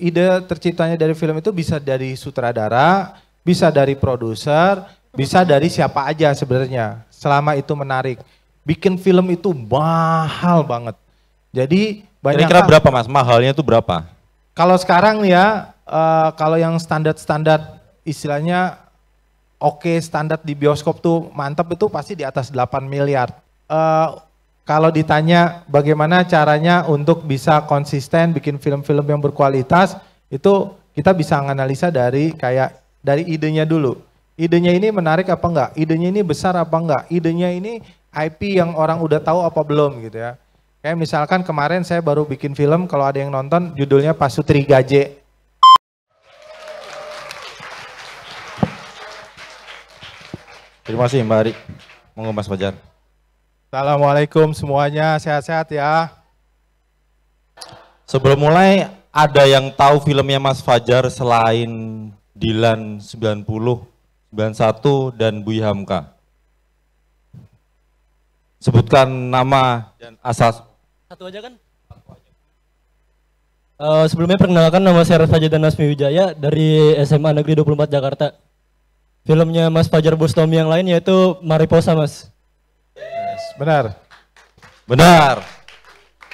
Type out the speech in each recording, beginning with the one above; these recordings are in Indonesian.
ide terciptanya dari film itu bisa dari sutradara, bisa dari produser, bisa dari siapa aja sebenarnya. Selama itu menarik. Bikin film itu mahal banget. Jadi banyak kira-kira berapa Mas? Mahalnya itu berapa? Kalau sekarang ya uh, kalau yang standar-standar istilahnya oke okay, standar di bioskop tuh mantap itu pasti di atas 8 miliar. Uh, kalau ditanya bagaimana caranya untuk bisa konsisten bikin film-film yang berkualitas, itu kita bisa menganalisa dari kayak dari idenya dulu. Idenya ini menarik apa enggak? Idenya ini besar apa enggak? Idenya ini IP yang orang udah tahu apa belum gitu ya. Kayak misalkan kemarin saya baru bikin film kalau ada yang nonton judulnya Pasutri Gaje. Terima kasih Mbak Ari. Monggo Mas Fajar. Assalamualaikum semuanya, sehat-sehat ya. Sebelum mulai, ada yang tahu filmnya Mas Fajar selain Dilan 90, 91, dan Bu Hamka? Sebutkan nama dan asas. Satu aja kan? Uh, sebelumnya perkenalkan nama saya Fajar dan Nasmi Wijaya dari SMA Negeri 24 Jakarta. Filmnya Mas Fajar Bustomi yang lain yaitu Mariposa Mas. Benar. Benar.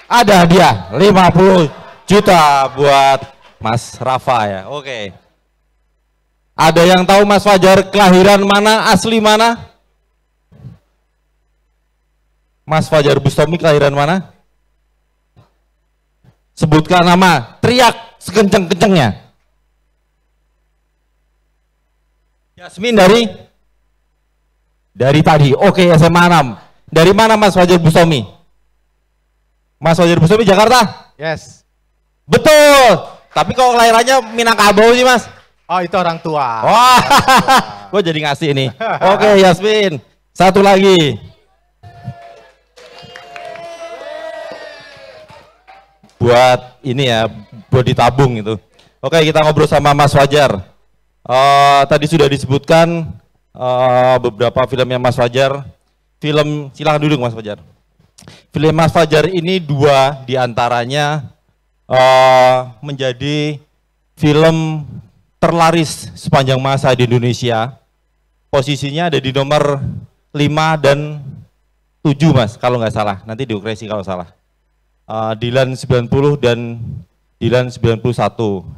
Ada dia 50 juta buat Mas Rafa ya. Oke. Ada yang tahu Mas Fajar kelahiran mana, asli mana? Mas Fajar Bustomi kelahiran mana? Sebutkan nama, teriak sekenceng-kencengnya. Yasmin dari dari tadi. Oke, SMA 6. Dari mana Mas Fajar Bustomi? Mas Fajar Bustomi Jakarta? Yes. Betul. Tapi kalau kelahirannya Minangkabau sih Mas. Oh itu orang tua. Wah, gue jadi ngasih ini. Oke Yasmin, satu lagi. Buat ini ya, buat ditabung itu. Oke kita ngobrol sama Mas Fajar. Uh, eh, tadi sudah disebutkan uh, beberapa filmnya Mas Fajar film silahkan duduk Mas Fajar. Film Mas Fajar ini dua diantaranya uh, menjadi film terlaris sepanjang masa di Indonesia. Posisinya ada di nomor 5 dan 7 mas, kalau nggak salah. Nanti diukresi kalau salah. Uh, Dilan 90 dan Dilan 91.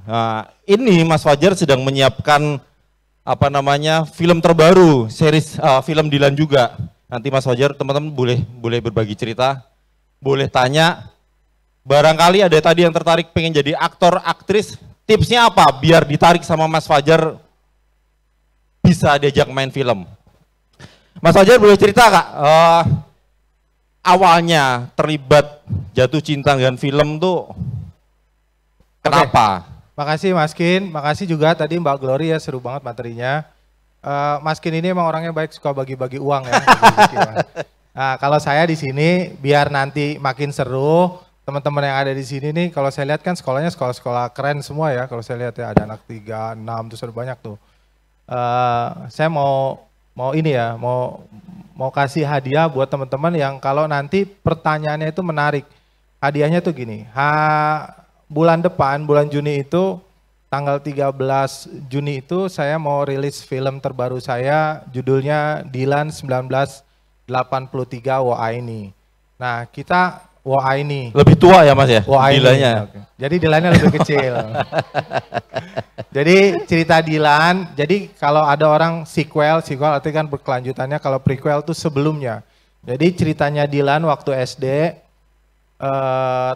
Nah, ini Mas Fajar sedang menyiapkan apa namanya film terbaru, series uh, film Dilan juga Nanti Mas Fajar, teman-teman boleh boleh berbagi cerita, boleh tanya. Barangkali ada tadi yang tertarik pengen jadi aktor, aktris, tipsnya apa biar ditarik sama Mas Fajar bisa diajak main film? Mas Fajar boleh cerita kak, uh, eh, awalnya terlibat jatuh cinta dengan film tuh kenapa? Okay. Makasih Mas Kin, makasih juga tadi Mbak Gloria seru banget materinya uh, Mas Kin ini emang orangnya baik suka bagi-bagi uang ya. nah, kalau saya di sini biar nanti makin seru, teman-teman yang ada di sini nih kalau saya lihat kan sekolahnya sekolah-sekolah keren semua ya. Kalau saya lihat ya ada anak tiga enam tuh seru banyak tuh. Uh, saya mau mau ini ya, mau mau kasih hadiah buat teman-teman yang kalau nanti pertanyaannya itu menarik. Hadiahnya tuh gini, ha, bulan depan, bulan Juni itu tanggal 13 Juni itu saya mau rilis film terbaru saya judulnya Dilan 1983 Wa ini. Nah, kita Wa ini. Lebih tua ya Mas ya? Wa ini. Okay. Jadi Dilannya lebih kecil. jadi cerita Dilan, jadi kalau ada orang sequel, sequel artinya kan berkelanjutannya, kalau prequel itu sebelumnya. Jadi ceritanya Dilan waktu SD eh,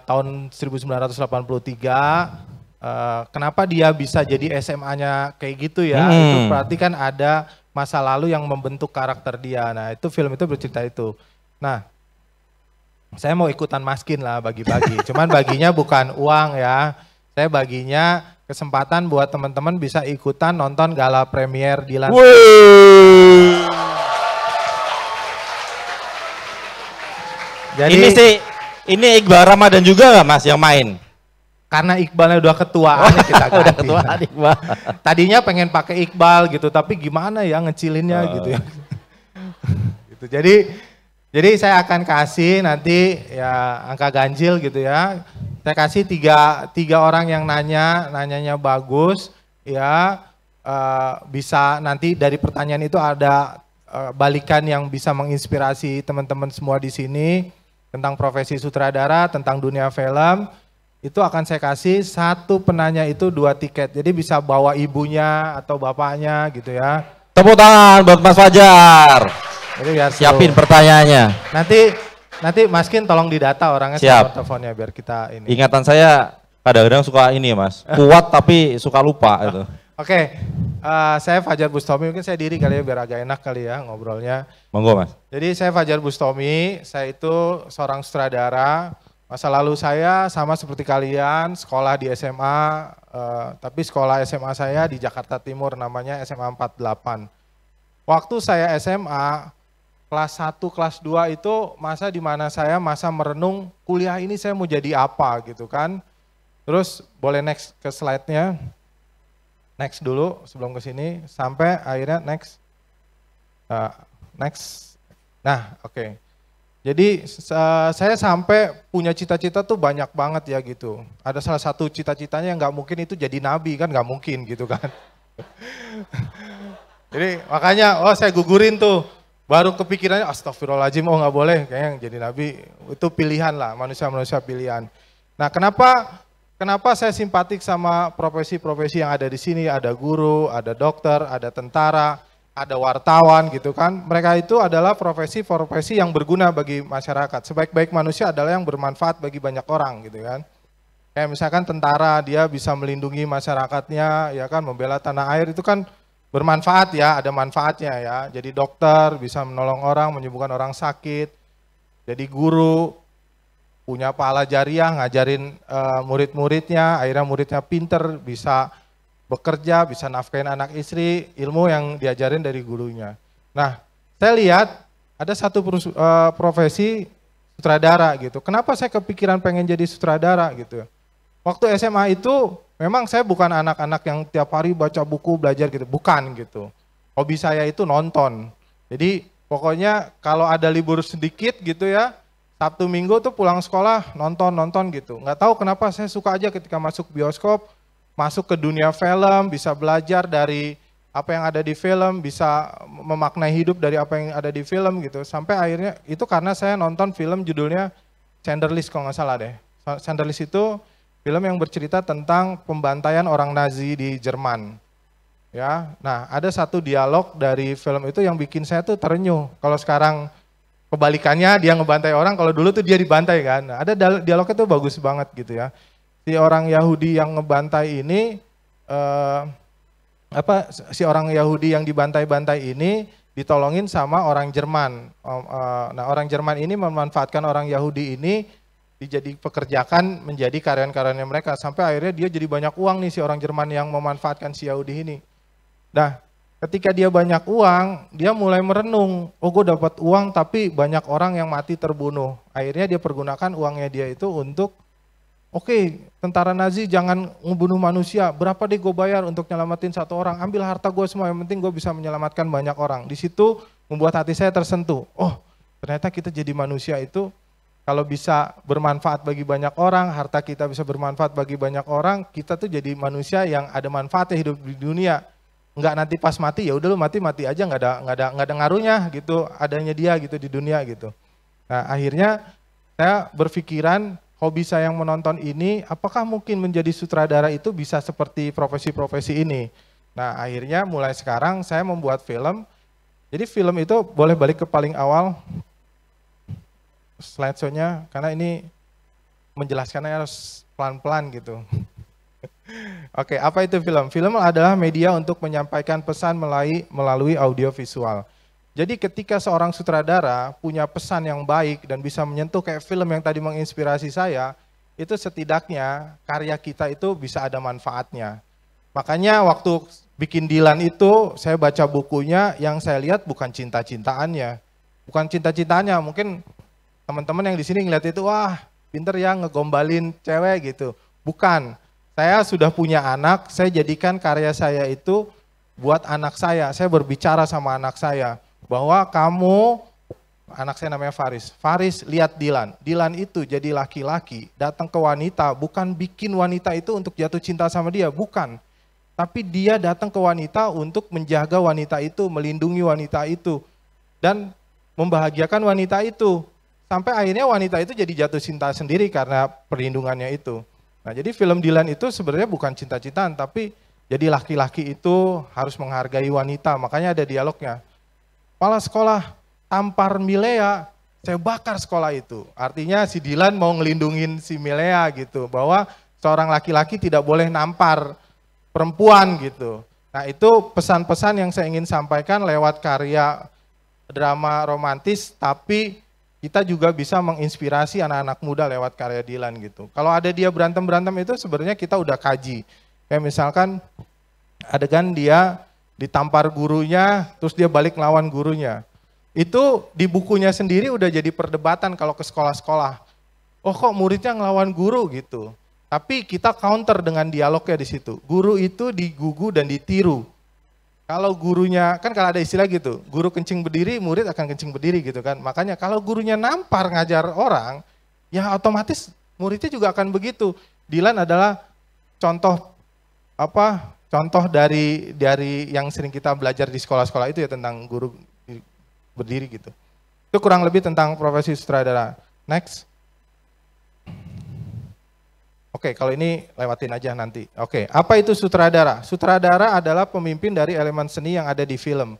tahun 1983 Eh, kenapa dia bisa jadi SMA-nya kayak gitu ya? Hmm. Itu berarti kan ada masa lalu yang membentuk karakter dia. Nah, itu film itu bercerita itu. Nah, saya mau ikutan maskin lah bagi-bagi. Cuman baginya bukan uang ya. Saya baginya kesempatan buat teman-teman bisa ikutan nonton gala premier di Lantai. Jadi ini sih ini Iqbal Ramadan juga nggak Mas yang main? karena Iqbalnya udah ketuaan oh, ya kita udah ketuaan Iqbal. Tadinya pengen pakai Iqbal gitu, tapi gimana ya ngecilinnya uh. gitu ya. gitu. Jadi jadi saya akan kasih nanti ya angka ganjil gitu ya. Saya kasih tiga, tiga orang yang nanya, nanyanya bagus ya. Uh, bisa nanti dari pertanyaan itu ada uh, balikan yang bisa menginspirasi teman-teman semua di sini tentang profesi sutradara, tentang dunia film itu akan saya kasih satu penanya itu dua tiket. Jadi bisa bawa ibunya atau bapaknya gitu ya. Tepuk tangan buat Mas Fajar. Jadi biar Siapin seru. pertanyaannya. Nanti nanti Mas Kin tolong didata orangnya Siap. teleponnya biar kita ini. Ingatan saya kadang-kadang suka ini Mas, kuat tapi suka lupa itu. Oke, okay. uh, eh, saya Fajar Bustomi, mungkin saya diri kali ya biar agak enak kali ya ngobrolnya. Monggo Mas. Jadi saya Fajar Bustomi, saya itu seorang sutradara, Masa lalu saya sama seperti kalian, sekolah di SMA, eh, tapi sekolah SMA saya di Jakarta Timur namanya SMA 48. Waktu saya SMA, kelas 1, kelas 2 itu masa di mana saya masa merenung kuliah ini saya mau jadi apa gitu kan. Terus boleh next ke slide-nya. Next dulu sebelum ke sini sampai akhirnya next. Uh, next. Nah, oke. Okay. Jadi saya sampai punya cita-cita tuh banyak banget ya gitu. Ada salah satu cita-citanya yang nggak mungkin itu jadi nabi kan nggak mungkin gitu kan. jadi makanya oh saya gugurin tuh. Baru kepikirannya astagfirullahaladzim oh nggak boleh kayaknya jadi nabi. Itu pilihan lah manusia-manusia pilihan. Nah kenapa kenapa saya simpatik sama profesi-profesi yang ada di sini. Ada guru, ada dokter, ada tentara ada wartawan gitu kan. Mereka itu adalah profesi-profesi yang berguna bagi masyarakat. Sebaik-baik manusia adalah yang bermanfaat bagi banyak orang gitu kan. Kayak misalkan tentara dia bisa melindungi masyarakatnya ya kan membela tanah air itu kan bermanfaat ya, ada manfaatnya ya. Jadi dokter bisa menolong orang, menyembuhkan orang sakit. Jadi guru punya pahala jariah ngajarin eh, murid-muridnya, akhirnya muridnya pinter bisa bekerja, bisa nafkahin anak istri, ilmu yang diajarin dari gurunya. Nah, saya lihat ada satu eh, profesi sutradara gitu. Kenapa saya kepikiran pengen jadi sutradara gitu? Waktu SMA itu memang saya bukan anak-anak yang tiap hari baca buku, belajar gitu, bukan gitu. Hobi saya itu nonton. Jadi pokoknya kalau ada libur sedikit gitu ya, Sabtu Minggu tuh pulang sekolah nonton-nonton gitu. Nggak tahu kenapa saya suka aja ketika masuk bioskop, masuk ke dunia film, bisa belajar dari apa yang ada di film, bisa memaknai hidup dari apa yang ada di film gitu. Sampai akhirnya itu karena saya nonton film judulnya Chandlerlist kalau nggak salah deh. Chandlerlist itu film yang bercerita tentang pembantaian orang Nazi di Jerman. Ya, nah ada satu dialog dari film itu yang bikin saya tuh terenyuh. Kalau sekarang kebalikannya dia ngebantai orang, kalau dulu tuh dia dibantai kan. Nah, ada dialognya tuh bagus banget gitu ya si orang Yahudi yang ngebantai ini eh, apa si orang Yahudi yang dibantai-bantai ini ditolongin sama orang Jerman. Eh, nah, orang Jerman ini memanfaatkan orang Yahudi ini dijadi pekerjakan menjadi karyawan-karyawannya mereka sampai akhirnya dia jadi banyak uang nih si orang Jerman yang memanfaatkan si Yahudi ini. Nah, ketika dia banyak uang, dia mulai merenung, oh gue dapat uang tapi banyak orang yang mati terbunuh. Akhirnya dia pergunakan uangnya dia itu untuk oke okay, tentara Nazi jangan membunuh manusia, berapa deh gue bayar untuk nyelamatin satu orang, ambil harta gue semua, yang penting gue bisa menyelamatkan banyak orang. Di situ membuat hati saya tersentuh, oh ternyata kita jadi manusia itu kalau bisa bermanfaat bagi banyak orang, harta kita bisa bermanfaat bagi banyak orang, kita tuh jadi manusia yang ada manfaatnya hidup di dunia. Enggak nanti pas mati ya udah lu mati mati aja Enggak ada enggak ada enggak ada ngaruhnya gitu adanya dia gitu di dunia gitu. Nah akhirnya saya berpikiran hobi saya yang menonton ini, apakah mungkin menjadi sutradara itu bisa seperti profesi-profesi ini? Nah, akhirnya mulai sekarang saya membuat film. Jadi film itu boleh balik ke paling awal slideshow-nya, karena ini menjelaskannya harus pelan-pelan gitu. Oke, apa itu film? Film adalah media untuk menyampaikan pesan melalui, audiovisual. Jadi ketika seorang sutradara punya pesan yang baik dan bisa menyentuh kayak film yang tadi menginspirasi saya, itu setidaknya karya kita itu bisa ada manfaatnya. Makanya waktu bikin Dilan itu saya baca bukunya yang saya lihat bukan cinta-cintaannya. Bukan cinta-cintaannya, mungkin teman-teman yang di sini ngeliat itu wah pinter ya ngegombalin cewek gitu. Bukan, saya sudah punya anak, saya jadikan karya saya itu buat anak saya, saya berbicara sama anak saya bahwa kamu anak saya namanya Faris. Faris lihat Dilan. Dilan itu jadi laki-laki datang ke wanita bukan bikin wanita itu untuk jatuh cinta sama dia, bukan. Tapi dia datang ke wanita untuk menjaga wanita itu, melindungi wanita itu dan membahagiakan wanita itu. Sampai akhirnya wanita itu jadi jatuh cinta sendiri karena perlindungannya itu. Nah, jadi film Dilan itu sebenarnya bukan cinta-cintaan tapi jadi laki-laki itu harus menghargai wanita, makanya ada dialognya kepala sekolah tampar Milea, saya bakar sekolah itu. Artinya si Dilan mau ngelindungin si Milea gitu, bahwa seorang laki-laki tidak boleh nampar perempuan gitu. Nah itu pesan-pesan yang saya ingin sampaikan lewat karya drama romantis, tapi kita juga bisa menginspirasi anak-anak muda lewat karya Dilan gitu. Kalau ada dia berantem-berantem itu sebenarnya kita udah kaji. Kayak misalkan adegan dia ditampar gurunya, terus dia balik lawan gurunya. Itu di bukunya sendiri udah jadi perdebatan kalau ke sekolah-sekolah. Oh kok muridnya ngelawan guru gitu. Tapi kita counter dengan dialognya di situ. Guru itu digugu dan ditiru. Kalau gurunya, kan kalau ada istilah gitu, guru kencing berdiri, murid akan kencing berdiri gitu kan. Makanya kalau gurunya nampar ngajar orang, ya otomatis muridnya juga akan begitu. Dilan adalah contoh apa contoh dari dari yang sering kita belajar di sekolah-sekolah itu ya tentang guru berdiri gitu. Itu kurang lebih tentang profesi sutradara. Next. Oke, okay, kalau ini lewatin aja nanti. Oke, okay, apa itu sutradara? Sutradara adalah pemimpin dari elemen seni yang ada di film.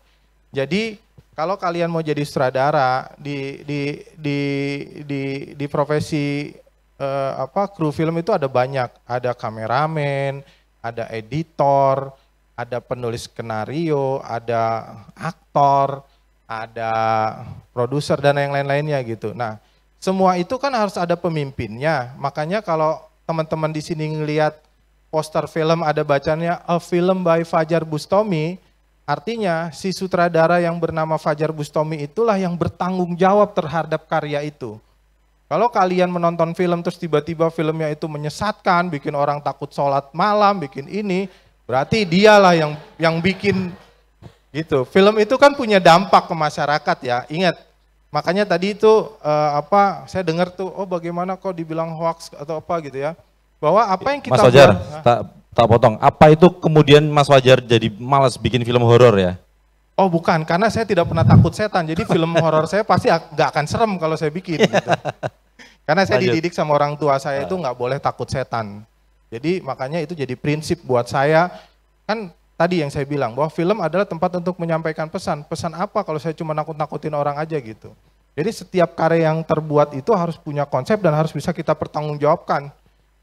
Jadi, kalau kalian mau jadi sutradara di di di di di profesi eh, apa kru film itu ada banyak, ada kameramen, ada editor, ada penulis skenario, ada aktor, ada produser dan yang lain-lainnya gitu. Nah, semua itu kan harus ada pemimpinnya. Makanya kalau teman-teman di sini ngelihat poster film ada bacanya A Film by Fajar Bustomi, artinya si sutradara yang bernama Fajar Bustomi itulah yang bertanggung jawab terhadap karya itu. Kalau kalian menonton film terus tiba-tiba filmnya itu menyesatkan, bikin orang takut sholat malam, bikin ini, berarti dialah yang yang bikin gitu. Film itu kan punya dampak ke masyarakat ya. Ingat, makanya tadi itu uh, apa? Saya dengar tuh, oh bagaimana kok dibilang hoax atau apa gitu ya? Bahwa apa yang kita Mas Wajar, buat, tak, tak potong. Apa itu kemudian Mas Wajar jadi malas bikin film horor ya? Oh bukan, karena saya tidak pernah takut setan. Jadi film horor saya pasti nggak akan serem kalau saya bikin. Iya. Gitu. Karena saya Lanjut. dididik sama orang tua saya ah. itu nggak boleh takut setan. Jadi makanya itu jadi prinsip buat saya. Kan tadi yang saya bilang bahwa film adalah tempat untuk menyampaikan pesan. Pesan apa kalau saya cuma nakut-nakutin orang aja gitu. Jadi setiap karya yang terbuat itu harus punya konsep dan harus bisa kita pertanggungjawabkan.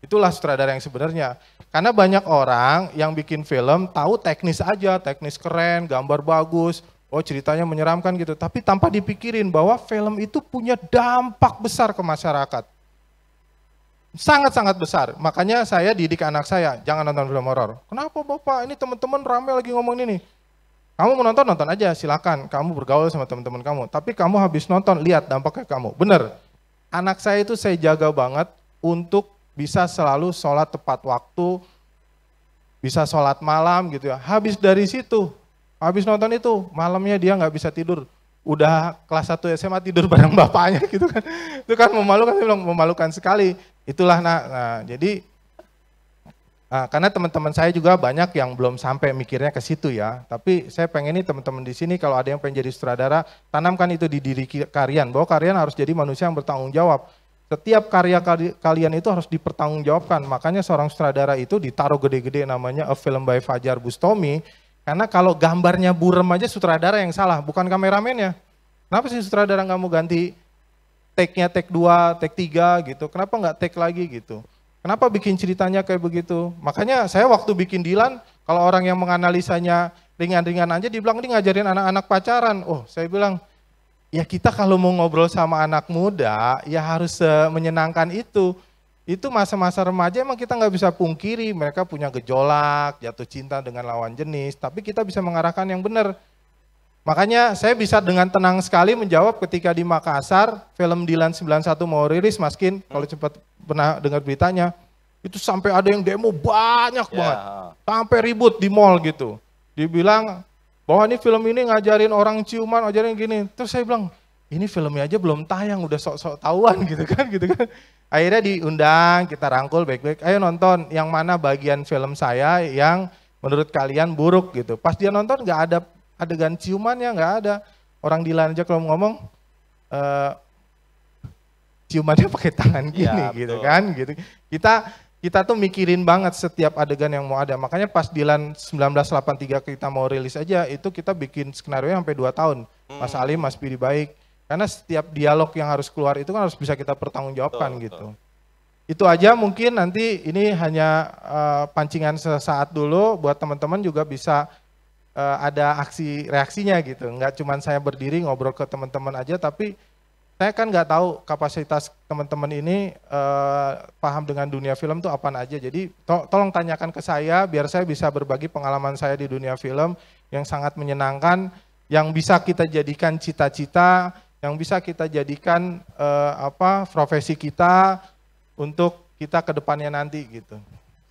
Itulah sutradara yang sebenarnya. Karena banyak orang yang bikin film tahu teknis aja, teknis keren, gambar bagus, oh ceritanya menyeramkan gitu, tapi tanpa dipikirin bahwa film itu punya dampak besar ke masyarakat. Sangat-sangat besar. Makanya saya didik anak saya, jangan nonton film horor. Kenapa Bapak? Ini teman-teman ramai lagi ngomong ini. Kamu nonton nonton aja, silakan. Kamu bergaul sama teman-teman kamu. Tapi kamu habis nonton, lihat dampaknya kamu. Bener. Anak saya itu saya jaga banget untuk bisa selalu sholat tepat waktu, bisa sholat malam gitu ya. Habis dari situ, Habis nonton itu, malamnya dia nggak bisa tidur. Udah kelas 1 SMA tidur bareng bapaknya gitu kan. Itu kan memalukan, memalukan sekali. Itulah nak. Nah, jadi Nah, karena teman-teman saya juga banyak yang belum sampai mikirnya ke situ ya. Tapi saya pengen ini teman-teman di sini kalau ada yang pengen jadi sutradara, tanamkan itu di diri kalian bahwa kalian harus jadi manusia yang bertanggung jawab. Setiap karya kalian itu harus dipertanggungjawabkan. Makanya seorang sutradara itu ditaruh gede-gede namanya A Film by Fajar Bustomi karena kalau gambarnya burem aja sutradara yang salah, bukan kameramennya. Kenapa sih sutradara nggak mau ganti take-nya take 2, take 3 gitu? Kenapa nggak take lagi gitu? Kenapa bikin ceritanya kayak begitu? Makanya saya waktu bikin Dilan, kalau orang yang menganalisanya ringan-ringan aja, dibilang ini ngajarin anak-anak pacaran. Oh, saya bilang, ya kita kalau mau ngobrol sama anak muda, ya harus menyenangkan itu itu masa-masa remaja emang kita nggak bisa pungkiri mereka punya gejolak, jatuh cinta dengan lawan jenis, tapi kita bisa mengarahkan yang benar. Makanya saya bisa dengan tenang sekali menjawab ketika di Makassar film Dilan 91 mau rilis maskin hmm. kalau cepat pernah dengar beritanya. Itu sampai ada yang demo banyak yeah. banget. Sampai ribut di mall gitu. Dibilang bahwa ini film ini ngajarin orang ciuman, ngajarin gini. Terus saya bilang, ini filmnya aja belum tayang udah sok-sok tahuan gitu kan gitu kan akhirnya diundang kita rangkul baik-baik ayo nonton yang mana bagian film saya yang menurut kalian buruk gitu pas dia nonton nggak ada adegan ciuman ciumannya nggak ada orang di aja kalau ngomong uh, ciumannya pakai tangan iya, gini ya, gitu kan gitu kita kita tuh mikirin banget setiap adegan yang mau ada. Makanya pas Dilan 1983 kita mau rilis aja, itu kita bikin skenario sampai 2 tahun. Mas hmm. Ali, Mas Pidi Baik, karena setiap dialog yang harus keluar itu kan harus bisa kita pertanggungjawabkan betul, gitu. Betul. Itu aja mungkin nanti ini hanya uh, pancingan sesaat dulu buat teman-teman juga bisa uh, ada aksi reaksinya gitu. Nggak cuma saya berdiri ngobrol ke teman-teman aja tapi saya kan nggak tahu kapasitas teman-teman ini uh, paham dengan dunia film tuh apa aja. Jadi to tolong tanyakan ke saya biar saya bisa berbagi pengalaman saya di dunia film yang sangat menyenangkan, yang bisa kita jadikan cita-cita yang bisa kita jadikan uh, apa profesi kita untuk kita ke depannya nanti gitu.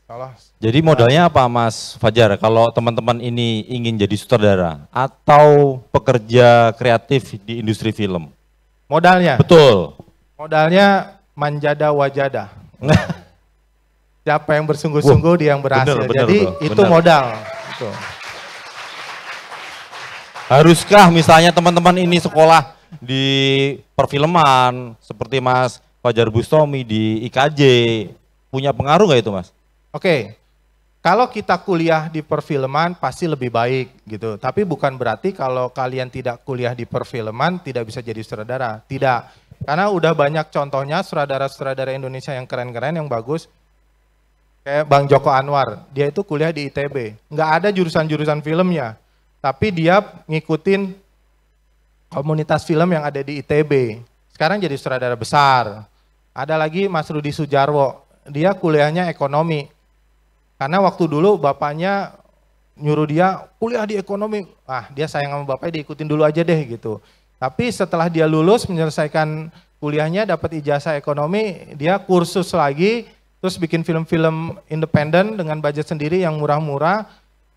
Kalau Jadi modalnya apa Mas Fajar kalau teman-teman ini ingin jadi sutradara atau pekerja kreatif di industri film? Modalnya. Betul. Modalnya manjada wajada. Siapa yang bersungguh-sungguh dia yang berhasil. Bener, bener, jadi bro, itu bener. modal. Itu. Haruskah misalnya teman-teman ini sekolah di perfilman seperti Mas Fajar Bustomi di IKJ punya pengaruh nggak itu Mas? Oke, kalau kita kuliah di perfilman pasti lebih baik gitu. Tapi bukan berarti kalau kalian tidak kuliah di perfilman tidak bisa jadi sutradara. Tidak. Karena udah banyak contohnya sutradara-sutradara Indonesia yang keren-keren, yang bagus. Kayak Bang Joko Anwar, dia itu kuliah di ITB. Nggak ada jurusan-jurusan filmnya. Tapi dia ngikutin komunitas film yang ada di ITB. Sekarang jadi sutradara besar. Ada lagi Mas Rudi Sujarwo, dia kuliahnya ekonomi. Karena waktu dulu bapaknya nyuruh dia kuliah di ekonomi. Ah, dia sayang sama bapaknya diikutin dulu aja deh gitu. Tapi setelah dia lulus menyelesaikan kuliahnya dapat ijazah ekonomi, dia kursus lagi terus bikin film-film independen dengan budget sendiri yang murah-murah.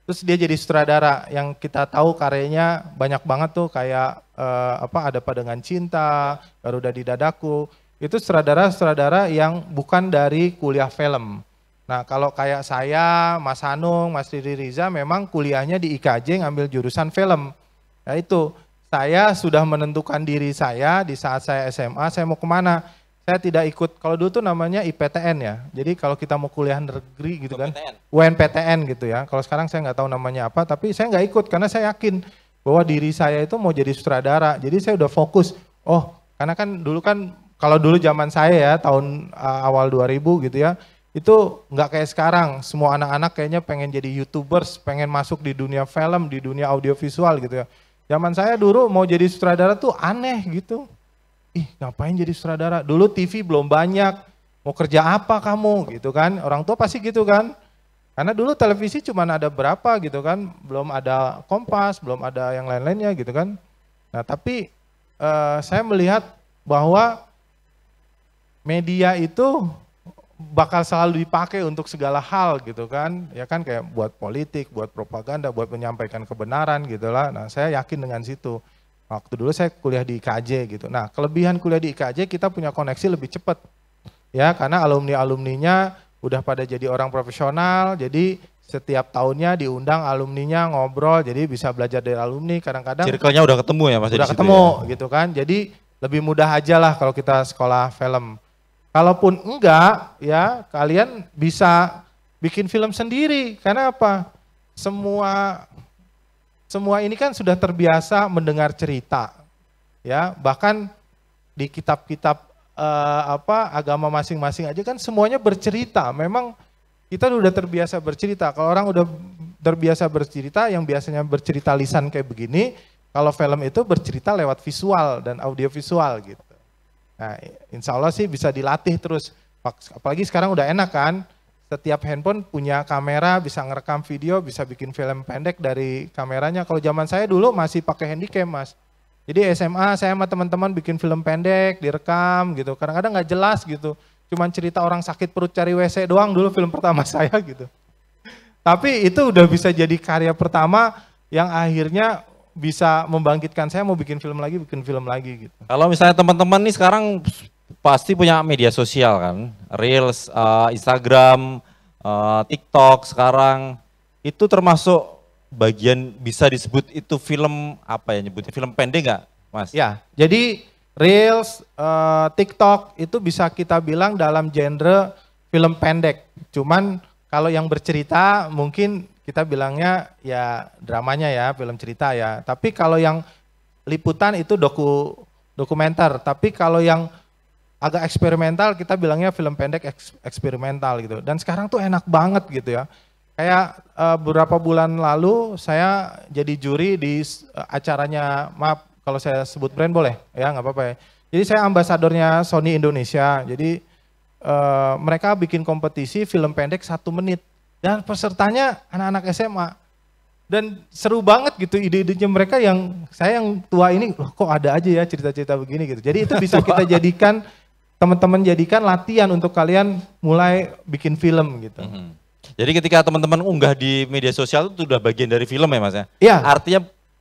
Terus dia jadi sutradara yang kita tahu karyanya banyak banget tuh kayak uh, apa ada dengan cinta, Garuda di dadaku. Itu sutradara-sutradara yang bukan dari kuliah film. Nah, kalau kayak saya, Mas Hanung, Mas Riri Riza memang kuliahnya di IKJ ngambil jurusan film. Ya itu, saya sudah menentukan diri saya di saat saya SMA, saya mau kemana. Saya tidak ikut, kalau dulu tuh namanya IPTN ya. Jadi kalau kita mau kuliah negeri gitu kan, UNPTN gitu ya. Kalau sekarang saya nggak tahu namanya apa, tapi saya nggak ikut karena saya yakin bahwa diri saya itu mau jadi sutradara. Jadi saya udah fokus. Oh, karena kan dulu kan kalau dulu zaman saya ya tahun uh, awal 2000 gitu ya, itu nggak kayak sekarang. Semua anak-anak kayaknya pengen jadi YouTubers, pengen masuk di dunia film, di dunia audiovisual gitu ya. Zaman saya dulu mau jadi sutradara tuh aneh gitu. Ih, ngapain jadi sutradara? Dulu TV belum banyak. Mau kerja apa kamu gitu kan? Orang tua pasti gitu kan. Karena dulu televisi cuma ada berapa gitu kan, belum ada kompas, belum ada yang lain-lainnya gitu kan. Nah tapi uh, saya melihat bahwa media itu bakal selalu dipakai untuk segala hal gitu kan ya kan kayak buat politik buat propaganda buat menyampaikan kebenaran gitu lah nah saya yakin dengan situ waktu dulu saya kuliah di IKJ gitu nah kelebihan kuliah di IKJ kita punya koneksi lebih cepat ya karena alumni alumninya udah pada jadi orang profesional, jadi setiap tahunnya diundang alumninya ngobrol, jadi bisa belajar dari alumni. Kadang-kadang circle-nya udah ketemu ya Mas? Udah ketemu ya? gitu kan, jadi lebih mudah aja lah kalau kita sekolah film. Kalaupun enggak ya kalian bisa bikin film sendiri, karena apa? Semua semua ini kan sudah terbiasa mendengar cerita ya bahkan di kitab-kitab uh, apa agama masing-masing aja kan semuanya bercerita. Memang kita udah terbiasa bercerita. Kalau orang udah terbiasa bercerita, yang biasanya bercerita lisan kayak begini, kalau film itu bercerita lewat visual dan audiovisual gitu. Nah, insya Allah sih bisa dilatih terus. Apalagi sekarang udah enak kan, setiap handphone punya kamera, bisa ngerekam video, bisa bikin film pendek dari kameranya. Kalau zaman saya dulu masih pakai handycam, Mas. Jadi SMA saya sama teman-teman bikin film pendek, direkam gitu. Kadang-kadang nggak jelas gitu. Cuman cerita orang sakit perut cari WC doang dulu film pertama saya gitu. Tapi itu udah bisa jadi karya pertama yang akhirnya bisa membangkitkan saya mau bikin film lagi, bikin film lagi gitu. Kalau misalnya teman-teman nih sekarang pasti punya media sosial kan, Reels, uh, Instagram, uh, TikTok sekarang itu termasuk bagian bisa disebut itu film apa ya nyebutnya film pendek nggak mas? Ya jadi reels, uh, TikTok itu bisa kita bilang dalam genre film pendek. Cuman kalau yang bercerita mungkin kita bilangnya ya dramanya ya film cerita ya. Tapi kalau yang liputan itu doku dokumenter. Tapi kalau yang agak eksperimental kita bilangnya film pendek eks, eksperimental gitu. Dan sekarang tuh enak banget gitu ya Kayak uh, beberapa bulan lalu saya jadi juri di uh, acaranya, maaf kalau saya sebut brand boleh? Ya nggak apa-apa ya. Jadi saya ambasadornya Sony Indonesia. Jadi uh, mereka bikin kompetisi film pendek satu menit. Dan pesertanya anak-anak SMA. Dan seru banget gitu ide-idenya mereka yang saya yang tua ini loh kok ada aja ya cerita-cerita begini gitu. Jadi itu bisa kita jadikan teman-teman jadikan latihan untuk kalian mulai bikin film gitu. Mm -hmm. Jadi ketika teman-teman unggah di media sosial itu sudah bagian dari film ya mas ya? Iya. Artinya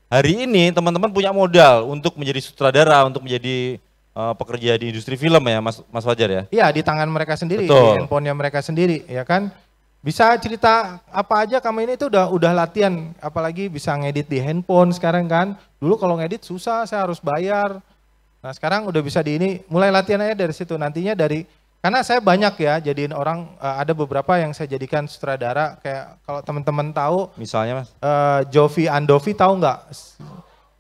hari ini teman-teman punya modal untuk menjadi sutradara, untuk menjadi uh, pekerja di industri film ya mas, mas Fajar ya? Iya di tangan mereka sendiri, Betul. di handphonenya mereka sendiri ya kan? Bisa cerita apa aja kamu ini itu udah udah latihan, apalagi bisa ngedit di handphone sekarang kan. Dulu kalau ngedit susah, saya harus bayar. Nah sekarang udah bisa di ini, mulai latihan aja dari situ. Nantinya dari karena saya banyak ya jadiin orang uh, ada beberapa yang saya jadikan sutradara kayak kalau teman-teman tahu misalnya Mas uh, Jovi Andovi tahu nggak?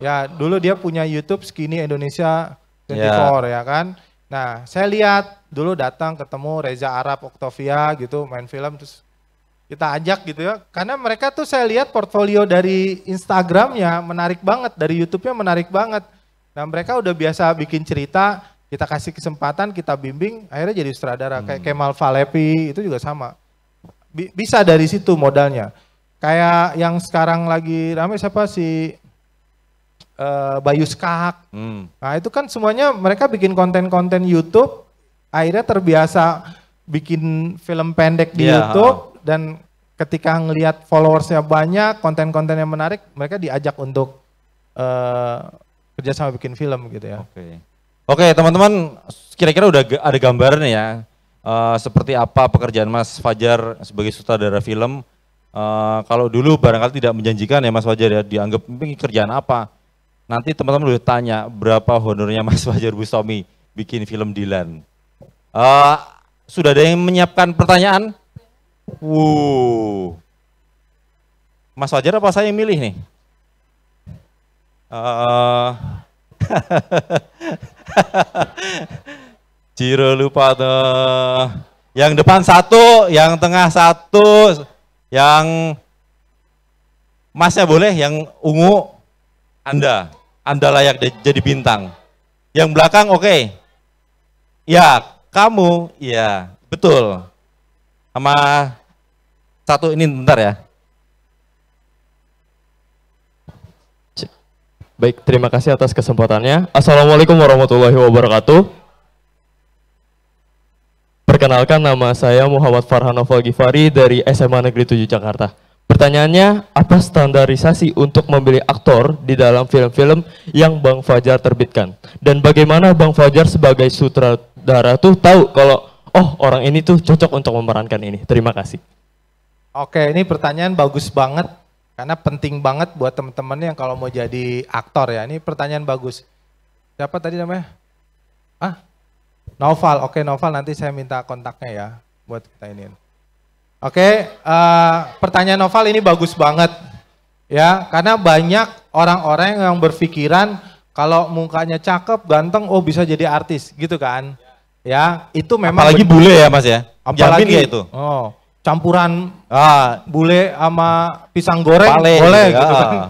Ya, dulu dia punya YouTube Skinny Indonesia 24 yeah. ya kan. Nah, saya lihat dulu datang ketemu Reza Arab Oktovia gitu main film terus kita ajak gitu ya. Karena mereka tuh saya lihat portfolio dari Instagramnya menarik banget, dari YouTube-nya menarik banget. Nah, mereka udah biasa bikin cerita kita kasih kesempatan, kita bimbing, akhirnya jadi sutradara. Hmm. Kayak Kemal Falepi itu juga sama. Bisa dari situ modalnya. Kayak yang sekarang lagi rame siapa si uh, Bayu Skak. Hmm. Nah itu kan semuanya mereka bikin konten-konten YouTube, akhirnya terbiasa bikin film pendek di yeah. YouTube dan ketika ngelihat followersnya banyak, konten-konten yang menarik, mereka diajak untuk uh, kerjasama bikin film gitu ya. Okay. Oke teman-teman, kira-kira udah ada gambaran ya uh, seperti apa pekerjaan Mas Fajar sebagai sutradara film. Uh, kalau dulu barangkali tidak menjanjikan ya Mas Fajar ya dianggap kerjaan apa. Nanti teman-teman udah tanya berapa honornya Mas Fajar Bustami bikin film Dilan. Uh, sudah ada yang menyiapkan pertanyaan? Wuh. Mas Fajar apa saya yang milih nih? Uh, Ciro lupa tuh. Yang depan satu, yang tengah satu, yang masnya boleh, yang ungu Anda. Anda layak jadi bintang. Yang belakang oke. Okay. Ya, kamu, ya, betul. Sama satu ini bentar ya. Baik, terima kasih atas kesempatannya. Assalamualaikum warahmatullahi wabarakatuh. Perkenalkan nama saya Muhammad Farhanoval Gifari dari SMA Negeri 7 Jakarta. Pertanyaannya, apa standarisasi untuk memilih aktor di dalam film-film yang Bang Fajar terbitkan? Dan bagaimana Bang Fajar sebagai sutradara tuh tahu kalau, oh orang ini tuh cocok untuk memerankan ini? Terima kasih. Oke, ini pertanyaan bagus banget karena penting banget buat teman-teman yang kalau mau jadi aktor ya. Ini pertanyaan bagus. Siapa tadi namanya? Ah, Noval. Oke, Noval nanti saya minta kontaknya ya buat kita ini. Oke, uh, pertanyaan Noval ini bagus banget. Ya, karena banyak orang-orang yang berpikiran kalau mukanya cakep, ganteng, oh bisa jadi artis gitu kan. Ya, itu memang apalagi bule ya, Mas ya. Apalagi Jamin ya itu. Oh campuran ah. ah. bule sama pisang goreng Pale, boleh gitu ya. gitu kan.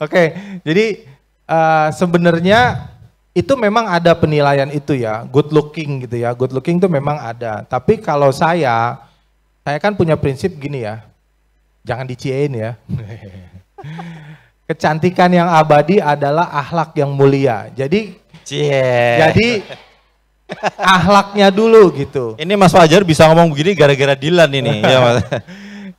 Oke, jadi uh, sebenarnya itu memang ada penilaian itu ya, good looking gitu ya. Good looking itu memang ada. Tapi kalau saya, saya kan punya prinsip gini ya, jangan diciein ya. Kecantikan yang abadi adalah ahlak yang mulia. Jadi, Cie. jadi ahlaknya dulu gitu. Ini Mas Fajar bisa ngomong begini gara-gara Dilan ini. ya, Mas.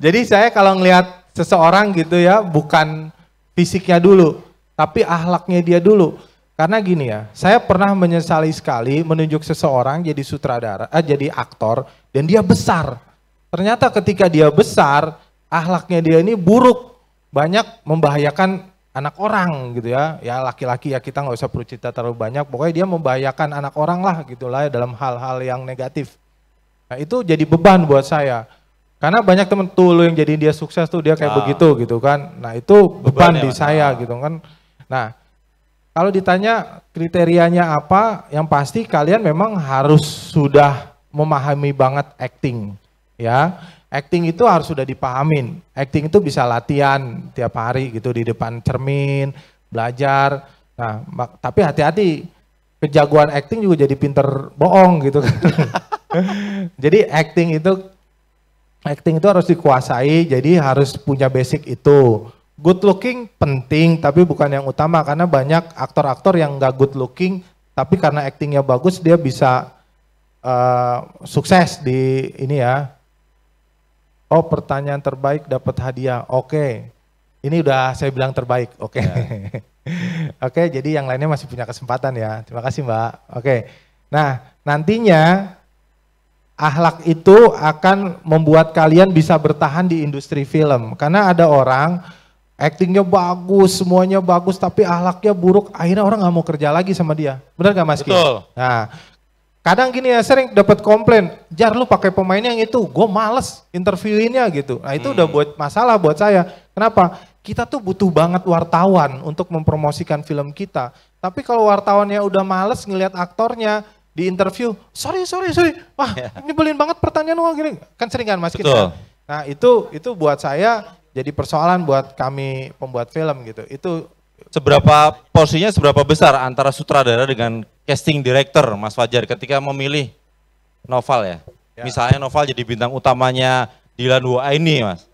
Jadi saya kalau ngelihat seseorang gitu ya, bukan fisiknya dulu, tapi ahlaknya dia dulu. Karena gini ya, saya pernah menyesali sekali menunjuk seseorang jadi sutradara, eh, jadi aktor, dan dia besar. Ternyata ketika dia besar, ahlaknya dia ini buruk, banyak membahayakan anak orang gitu ya. Ya laki-laki ya kita nggak usah perlu cerita terlalu banyak. Pokoknya dia membahayakan anak orang lah gitulah ya, dalam hal-hal yang negatif. Nah itu jadi beban buat saya. Karena banyak temen tulu yang jadi dia sukses tuh dia kayak nah. begitu gitu kan. Nah itu beban, beban ya, di saya nah. gitu kan. Nah kalau ditanya kriterianya apa, yang pasti kalian memang harus sudah memahami banget acting ya acting itu harus sudah dipahamin. Acting itu bisa latihan tiap hari gitu di depan cermin, belajar. Nah, tapi hati-hati kejagoan acting juga jadi pinter bohong gitu kan. jadi acting itu acting itu harus dikuasai, jadi harus punya basic itu. Good looking penting tapi bukan yang utama karena banyak aktor-aktor yang nggak good looking tapi karena actingnya bagus dia bisa uh, sukses di ini ya Oh pertanyaan terbaik dapat hadiah. Oke. Okay. Ini udah saya bilang terbaik. Oke. Okay. Ya. Yeah. Oke, okay, jadi yang lainnya masih punya kesempatan ya. Terima kasih, Mbak. Oke. Okay. Nah, nantinya ahlak itu akan membuat kalian bisa bertahan di industri film. Karena ada orang aktingnya bagus, semuanya bagus, tapi ahlaknya buruk, akhirnya orang nggak mau kerja lagi sama dia. Benar nggak Mas Betul. Nah, Kadang gini ya, sering dapat komplain, Jar lu pakai pemain yang itu, gue males interviewinnya gitu. Nah itu hmm. udah buat masalah buat saya. Kenapa? Kita tuh butuh banget wartawan untuk mempromosikan film kita. Tapi kalau wartawannya udah males ngelihat aktornya, di interview, sorry sorry sorry, wah ini ya. beliin banget pertanyaan lu gini, kan sering kan mas kita. Nah itu itu buat saya jadi persoalan buat kami pembuat film gitu. Itu Seberapa porsinya seberapa besar antara sutradara dengan casting director Mas Fajar ketika memilih novel ya? ya. Misalnya novel jadi bintang utamanya Dilan Hua ini Mas.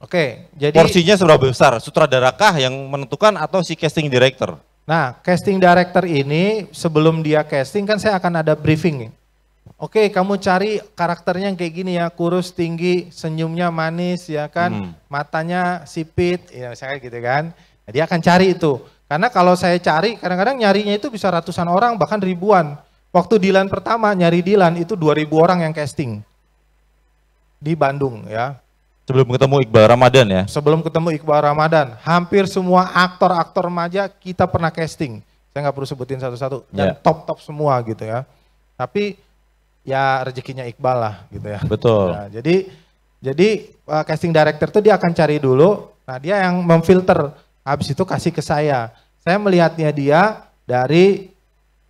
Oke, jadi porsinya seberapa besar? Sutradarakah yang menentukan atau si casting director? Nah, casting director ini sebelum dia casting kan saya akan ada briefing. Oke, kamu cari karakternya yang kayak gini ya, kurus, tinggi, senyumnya manis ya kan, hmm. matanya sipit, ya misalnya gitu kan. Nah, dia akan cari itu. Karena kalau saya cari, kadang-kadang nyarinya itu bisa ratusan orang, bahkan ribuan. Waktu Dilan pertama nyari Dilan itu 2000 orang yang casting di Bandung ya. Sebelum ketemu Iqbal Ramadan ya? Sebelum ketemu Iqbal Ramadan, hampir semua aktor-aktor remaja kita pernah casting. Saya nggak perlu sebutin satu-satu, dan yeah. top-top semua gitu ya. Tapi ya rezekinya Iqbal lah gitu ya. Betul. Nah, jadi jadi uh, casting director tuh dia akan cari dulu, nah dia yang memfilter Habis itu kasih ke saya. Saya melihatnya dia dari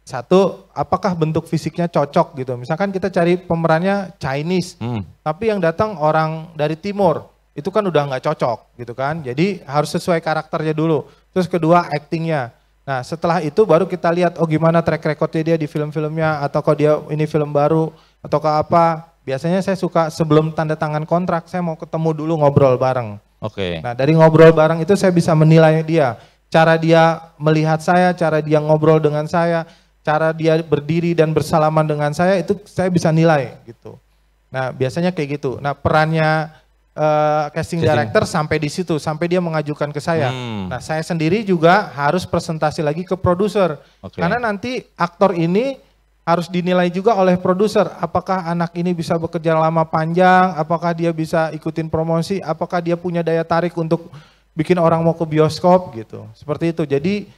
satu, apakah bentuk fisiknya cocok gitu. Misalkan kita cari pemerannya Chinese, hmm. tapi yang datang orang dari timur, itu kan udah nggak cocok gitu kan. Jadi harus sesuai karakternya dulu. Terus kedua actingnya. Nah setelah itu baru kita lihat oh gimana track recordnya dia di film-filmnya atau kok dia ini film baru atau ke apa. Biasanya saya suka sebelum tanda tangan kontrak saya mau ketemu dulu ngobrol bareng. Oke. Okay. Nah, dari ngobrol bareng itu saya bisa menilai dia, cara dia melihat saya, cara dia ngobrol dengan saya, cara dia berdiri dan bersalaman dengan saya itu saya bisa nilai gitu. Nah, biasanya kayak gitu. Nah, perannya uh, casting director sampai di situ, sampai dia mengajukan ke saya. Hmm. Nah, saya sendiri juga harus presentasi lagi ke produser. Okay. Karena nanti aktor ini harus dinilai juga oleh produser apakah anak ini bisa bekerja lama panjang, apakah dia bisa ikutin promosi, apakah dia punya daya tarik untuk bikin orang mau ke bioskop gitu. Seperti itu. Jadi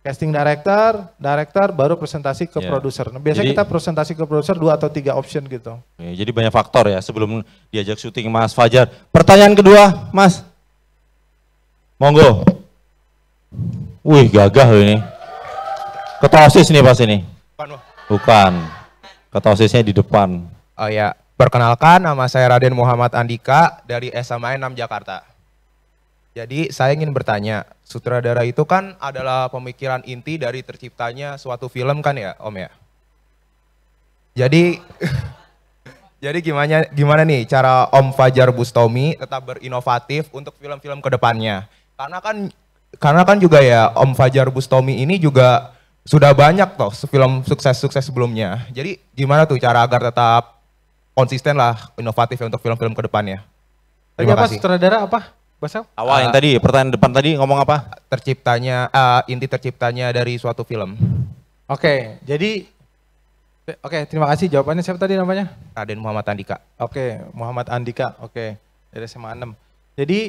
casting director, director baru presentasi ke yeah. produser. Nah, biasanya jadi, kita presentasi ke produser dua atau tiga option gitu. Ya, jadi banyak faktor ya sebelum diajak syuting Mas Fajar. Pertanyaan kedua, Mas. Monggo. Wih, gagah ini. Ketosis nih pas ini. Panu. Bukan. Ketosisnya di depan. Oh ya. Perkenalkan, nama saya Raden Muhammad Andika dari SMA 6 Jakarta. Jadi saya ingin bertanya, sutradara itu kan adalah pemikiran inti dari terciptanya suatu film kan ya, Om ya? Jadi jadi gimana gimana nih cara Om Fajar Bustomi tetap berinovatif untuk film-film kedepannya? Karena kan karena kan juga ya Om Fajar Bustomi ini juga sudah banyak toh film sukses-sukses sebelumnya. Jadi gimana tuh cara agar tetap konsisten lah inovatif ya untuk film-film kedepannya? terima apa sutradara apa? Basel? Awal uh, yang tadi pertanyaan depan tadi ngomong apa? Terciptanya uh, inti terciptanya dari suatu film. Oke, okay, jadi oke okay, terima kasih jawabannya siapa tadi namanya? Raden Muhammad Andika. Oke, okay, Muhammad Andika. Oke, okay, dari SMA 6. Jadi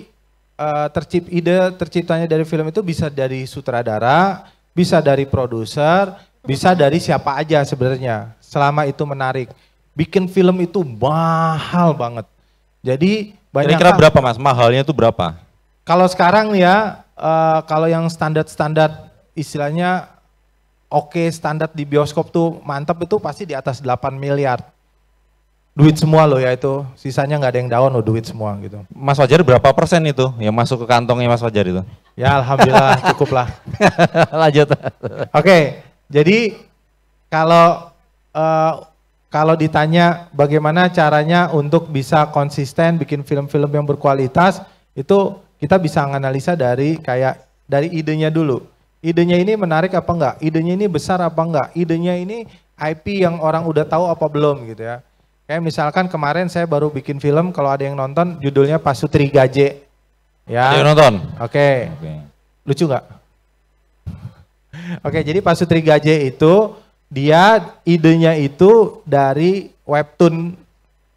uh, tercip ide terciptanya dari film itu bisa dari sutradara, bisa dari produser, bisa dari siapa aja sebenarnya. Selama itu menarik. Bikin film itu mahal banget. Jadi banyak Kira-kira kan- berapa Mas? Mahalnya itu berapa? Kalau sekarang ya uh, kalau yang standar-standar istilahnya oke okay, standar di bioskop tuh mantap itu pasti di atas 8 miliar duit semua loh ya itu sisanya nggak ada yang daun loh duit semua gitu Mas Fajar berapa persen itu yang masuk ke kantongnya Mas Fajar itu ya alhamdulillah cukup lah lanjut oke okay, jadi kalau uh, kalau ditanya bagaimana caranya untuk bisa konsisten bikin film-film yang berkualitas itu kita bisa menganalisa dari kayak dari idenya dulu idenya ini menarik apa enggak idenya ini besar apa enggak idenya ini IP yang orang udah tahu apa belum gitu ya Kayak misalkan kemarin saya baru bikin film kalau ada yang nonton judulnya Pasutri Gaje. Ya. Ada yang nonton. Oke. Okay. Okay. Lucu nggak? Oke, okay, jadi Pasutri Gaje itu dia idenya itu dari webtoon.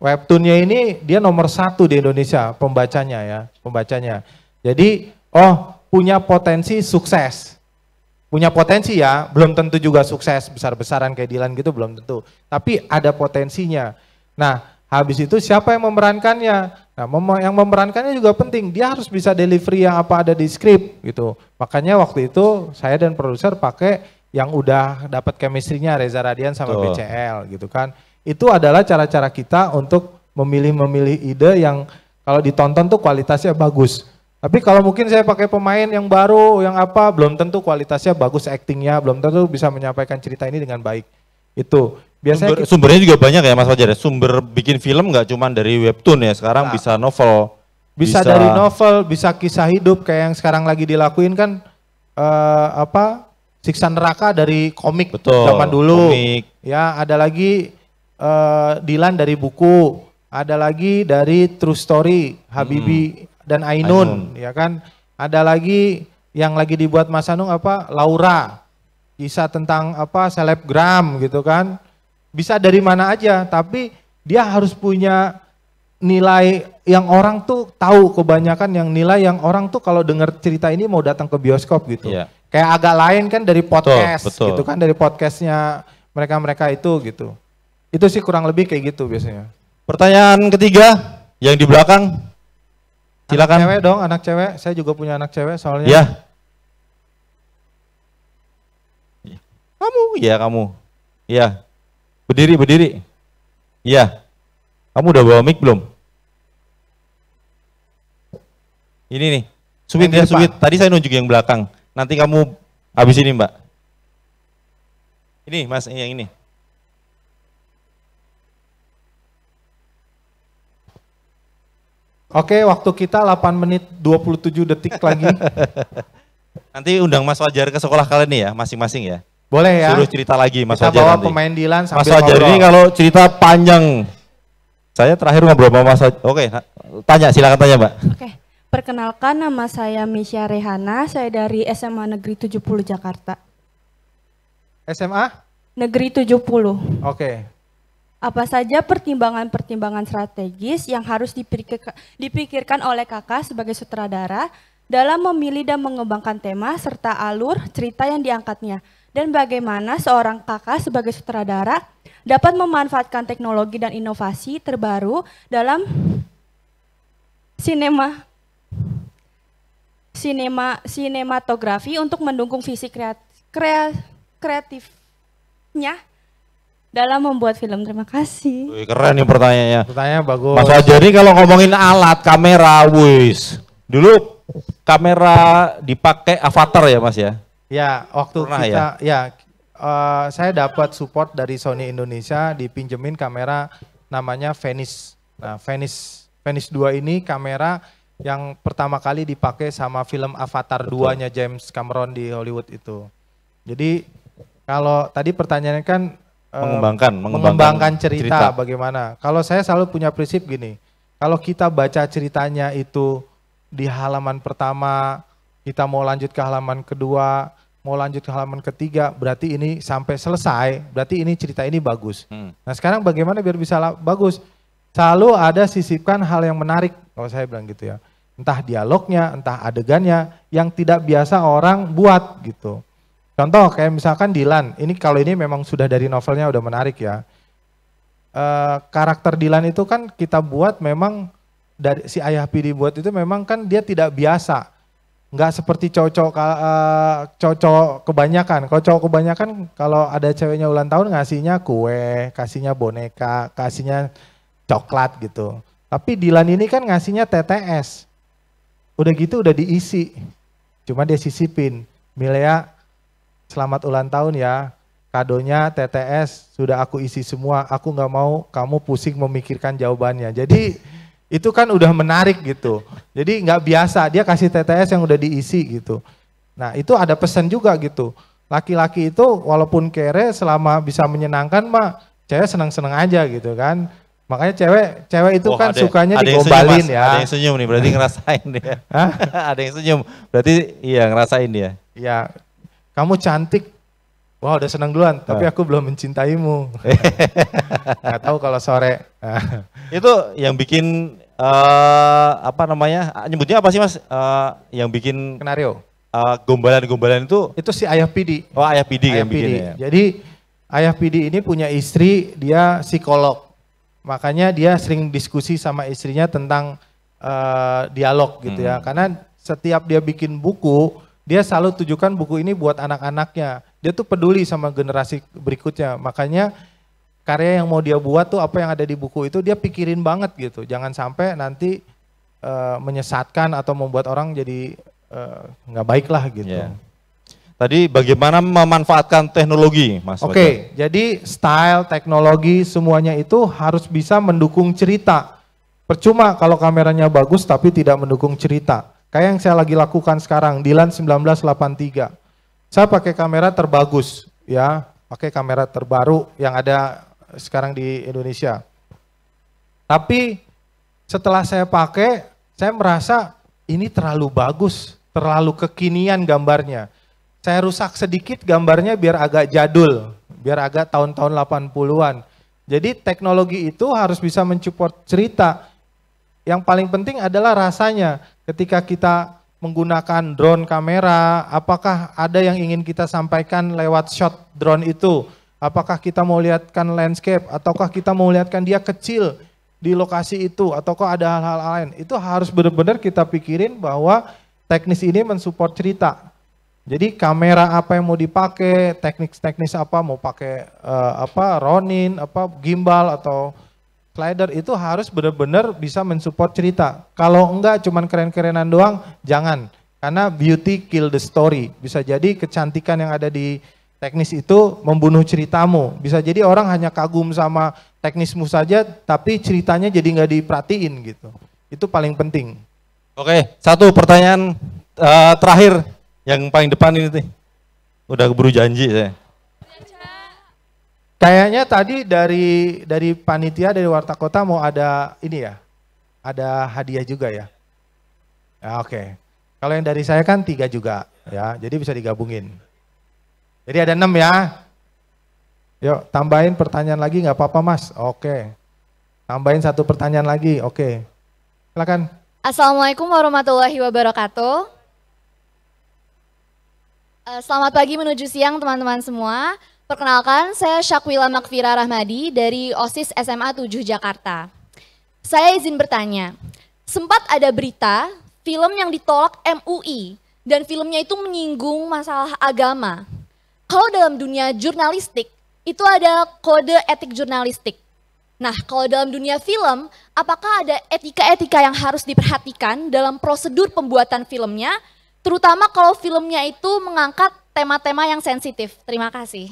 Webtoonnya ini dia nomor satu di Indonesia pembacanya ya, pembacanya. Jadi oh punya potensi sukses punya potensi ya, belum tentu juga sukses besar-besaran kayak Dilan gitu belum tentu. Tapi ada potensinya. Nah, habis itu siapa yang memerankannya? Nah, mem yang memerankannya juga penting. Dia harus bisa delivery yang apa ada di script gitu. Makanya waktu itu saya dan produser pakai yang udah dapat chemistry-nya Reza Radian sama Tuh. BCL gitu kan. Itu adalah cara-cara kita untuk memilih-memilih ide yang kalau ditonton tuh kualitasnya bagus. Tapi kalau mungkin saya pakai pemain yang baru, yang apa, belum tentu kualitasnya bagus actingnya, belum tentu bisa menyampaikan cerita ini dengan baik. Itu. Biasanya sumber, kita... Gitu. sumbernya juga banyak ya Mas Fajar ya. Sumber bikin film nggak cuma dari webtoon ya. Sekarang nah, bisa novel. Bisa, bisa dari novel, bisa kisah hidup kayak yang sekarang lagi dilakuin kan uh, apa? Siksa neraka dari komik Betul, zaman dulu. Komik. Ya, ada lagi uh, Dilan dari buku, ada lagi dari True Story Habibi hmm. dan Ainun, Ainun, ya kan? Ada lagi yang lagi dibuat Mas Anung apa? Laura. Kisah tentang apa? Selebgram gitu kan bisa dari mana aja, tapi dia harus punya nilai yang orang tuh tahu kebanyakan yang nilai yang orang tuh kalau dengar cerita ini mau datang ke bioskop gitu. Yeah. Kayak agak lain kan dari podcast betul, betul. gitu kan dari podcastnya mereka-mereka itu gitu. Itu sih kurang lebih kayak gitu biasanya. Pertanyaan ketiga yang di belakang. Silakan. Anak cewek dong, anak cewek. Saya juga punya anak cewek soalnya. Iya. Yeah. Kamu, iya kamu. Ya. Berdiri, berdiri. Iya. Kamu udah bawa mic belum? Ini nih. Subit ya, subit. Tadi saya nunjuk yang belakang. Nanti kamu habis ini, Mbak. Ini, Mas, yang ini. Oke, waktu kita 8 menit 27 detik lagi. Nanti undang Mas Wajar ke sekolah kalian nih ya, masing-masing ya. Boleh ya. Suruh cerita lagi Mas Kita Wajar bawa nanti. pemain Dilan sambil Mas Wajar ini kalau cerita panjang. Saya terakhir ngobrol sama Mas Wajar. Oke, nah. tanya silakan tanya Mbak. Oke. Perkenalkan nama saya Misha Rehana, saya dari SMA Negeri 70 Jakarta. SMA? Negeri 70. Oke. Apa saja pertimbangan-pertimbangan strategis yang harus dipikirkan oleh kakak sebagai sutradara dalam memilih dan mengembangkan tema serta alur cerita yang diangkatnya? dan bagaimana seorang kakak sebagai sutradara dapat memanfaatkan teknologi dan inovasi terbaru dalam sinema sinema sinematografi untuk mendukung visi kreat, kreat, kreatifnya dalam membuat film. Terima kasih. Wih, keren nih pertanyaannya. pertanyaan bagus. Mas Wajar nih kalau ngomongin alat kamera, wis. Dulu kamera dipakai avatar ya, Mas ya? Ya, waktu Pernah kita ya, ya uh, saya dapat support dari Sony Indonesia dipinjemin kamera namanya Venice. Nah, Venice Venice 2 ini kamera yang pertama kali dipakai sama film Avatar 2-nya James Cameron di Hollywood itu. Jadi kalau tadi pertanyaannya kan eh, mengembangkan mengembangkan, mengembangkan cerita, cerita bagaimana. Kalau saya selalu punya prinsip gini. Kalau kita baca ceritanya itu di halaman pertama, kita mau lanjut ke halaman kedua, mau lanjut ke halaman ketiga, berarti ini sampai selesai, berarti ini cerita ini bagus. Hmm. Nah sekarang bagaimana biar bisa bagus? Selalu ada sisipkan hal yang menarik, kalau oh, saya bilang gitu ya. Entah dialognya, entah adegannya, yang tidak biasa orang buat gitu. Contoh kayak misalkan Dilan, ini kalau ini memang sudah dari novelnya udah menarik ya. E, karakter Dilan itu kan kita buat memang dari si Ayah Pidi buat itu memang kan dia tidak biasa nggak seperti cocok eh, cocok kebanyakan. Kalau cowok kebanyakan kalau ada ceweknya ulang tahun ngasihnya kue, kasihnya boneka, kasihnya coklat gitu. Tapi Dilan ini kan ngasihnya TTS. Udah gitu udah diisi. Cuma dia sisipin. Milea, selamat ulang tahun ya. Kadonya TTS sudah aku isi semua. Aku nggak mau kamu pusing memikirkan jawabannya. Jadi itu kan udah menarik gitu. Jadi nggak biasa, dia kasih TTS yang udah diisi gitu. Nah itu ada pesan juga gitu. Laki-laki itu walaupun kere selama bisa menyenangkan mah cewek seneng-seneng aja gitu kan. Makanya cewek cewek itu oh, kan ada, sukanya ada digombalin senyum, ya. Ada yang senyum nih berarti ngerasain dia. ada yang senyum berarti iya ngerasain dia. Iya. Kamu cantik Wah wow, udah senang duluan, tapi nah. aku belum mencintaimu. Gak tahu kalau sore. itu yang bikin uh, apa namanya? Nyebutnya apa sih mas? Uh, yang bikin skenario. Uh, eh, gombalan-gombalan itu? Itu si Ayah Pidi. Oh Ayah Pidi Ayah yang Pidi. bikin ya. Jadi Ayah Pidi ini punya istri, dia psikolog. Makanya dia sering diskusi sama istrinya tentang uh, dialog gitu ya. hmm. ya. Karena setiap dia bikin buku, dia selalu tujukan buku ini buat anak-anaknya. Dia tuh peduli sama generasi berikutnya. Makanya karya yang mau dia buat tuh apa yang ada di buku itu dia pikirin banget gitu. Jangan sampai nanti uh, menyesatkan atau membuat orang jadi eh, nggak uh, baik lah gitu. Yeah. Tadi bagaimana memanfaatkan teknologi, Mas? Oke, okay, jadi style, teknologi, semuanya itu harus bisa mendukung cerita. Percuma kalau kameranya bagus tapi tidak mendukung cerita Kayak yang saya lagi lakukan sekarang, Dilan 1983. Saya pakai kamera terbagus, ya, pakai kamera terbaru yang ada sekarang di Indonesia. Tapi setelah saya pakai, saya merasa ini terlalu bagus, terlalu kekinian gambarnya. Saya rusak sedikit gambarnya biar agak jadul, biar agak tahun-tahun 80-an. Jadi teknologi itu harus bisa mensupport cerita. Yang paling penting adalah rasanya ketika kita menggunakan drone kamera, apakah ada yang ingin kita sampaikan lewat shot drone itu? Apakah kita mau lihatkan landscape ataukah kita mau lihatkan dia kecil di lokasi itu ataukah ada hal-hal lain? Itu harus benar-benar kita pikirin bahwa teknis ini mensupport cerita. Jadi kamera apa yang mau dipakai, teknik-teknis apa mau pakai uh, apa Ronin, apa gimbal atau slider itu harus benar-benar bisa mensupport cerita. Kalau enggak cuman keren-kerenan doang, jangan. Karena beauty kill the story. Bisa jadi kecantikan yang ada di teknis itu membunuh ceritamu. Bisa jadi orang hanya kagum sama teknismu saja, tapi ceritanya jadi nggak diperhatiin gitu. Itu paling penting. Oke, satu pertanyaan uh, terakhir yang paling depan ini Udah keburu janji saya. Kayaknya tadi dari dari panitia dari Warta Kota mau ada ini ya, ada hadiah juga ya. ya Oke, okay. kalau yang dari saya kan tiga juga ya, jadi bisa digabungin. Jadi ada enam ya. Yuk tambahin pertanyaan lagi nggak apa-apa mas. Oke, okay. tambahin satu pertanyaan lagi. Oke, okay. silakan. Assalamualaikum warahmatullahi wabarakatuh. Eh, selamat pagi menuju siang teman-teman semua. Perkenalkan, saya Syakwila Makfira Rahmadi dari OSIS SMA 7 Jakarta. Saya izin bertanya, sempat ada berita film yang ditolak MUI dan filmnya itu menyinggung masalah agama. Kalau dalam dunia jurnalistik, itu ada kode etik jurnalistik. Nah, kalau dalam dunia film, apakah ada etika-etika yang harus diperhatikan dalam prosedur pembuatan filmnya, terutama kalau filmnya itu mengangkat tema-tema yang sensitif? Terima kasih.